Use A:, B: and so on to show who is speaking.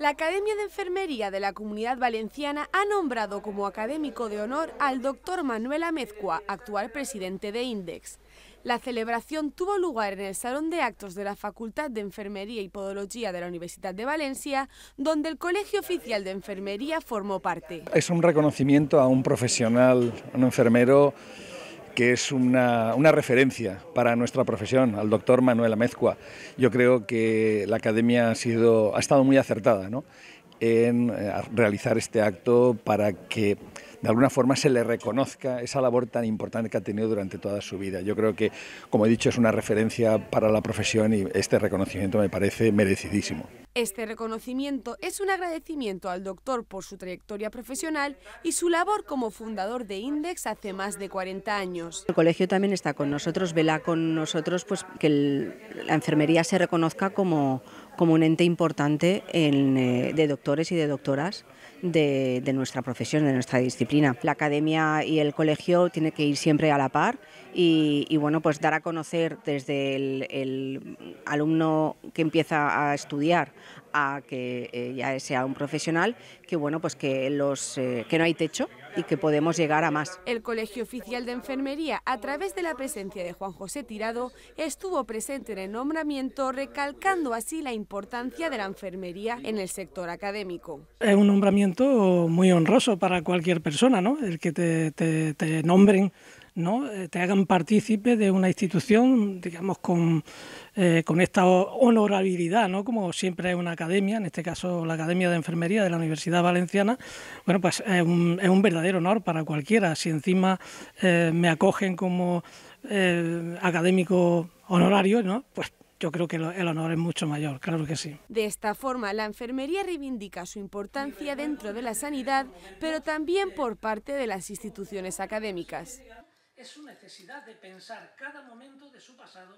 A: La Academia de Enfermería de la Comunidad Valenciana ha nombrado como académico de honor al doctor Manuel Amezcua, actual presidente de INDEX. La celebración tuvo lugar en el Salón de Actos de la Facultad de Enfermería y Podología de la Universidad de Valencia, donde el Colegio Oficial de Enfermería formó parte.
B: Es un reconocimiento a un profesional, a un enfermero que es una, referencia para nuestra profesión, al doctor Manuel Amezcua. Yo creo que la academia ha, sido, ha estado muy acertada ¿no? en eh, realizar este acto para que de alguna forma se le reconozca esa labor tan importante que ha tenido durante toda su vida. Yo creo que, como he dicho, es una referencia para la profesión y este reconocimiento me parece merecidísimo.
A: Este reconocimiento es un agradecimiento al doctor por su trayectoria profesional y su labor como fundador de Index hace más de 40 años.
C: El colegio también está con nosotros, vela con nosotros pues que la enfermería se reconozca como como un ente importante eh, de doctores y de doctoras de, nuestra profesión, de nuestra disciplina. La academia y el colegio tiene que ir siempre a la par y, bueno, pues dar a conocer desde el alumno que empieza a estudiar a que eh, ya sea un profesional, que bueno, pues que, los, eh, que no hay techo y que podemos llegar a más.
A: El Colegio Oficial de Enfermería, a través de la presencia de Juan José Tirado, estuvo presente en el nombramiento, recalcando así la importancia de la enfermería en el sector académico.
D: Es un nombramiento muy honroso para cualquier persona, ¿no? El que te nombren eh, te hagan partícipe de una institución, digamos, con, eh, esta honorabilidad, ¿no? como siempre es una academia, en este caso la Academia de Enfermería de la Universidad Valenciana, bueno, pues es un, verdadero honor para cualquiera. Si encima eh, me acogen como académico honorario, ¿no? pues yo creo que el honor es mucho mayor, claro que sí. De
A: esta forma, la enfermería reivindica su importancia dentro de la sanidad, pero también por parte de las instituciones académicas
D: es su necesidad de pensar cada momento de su pasado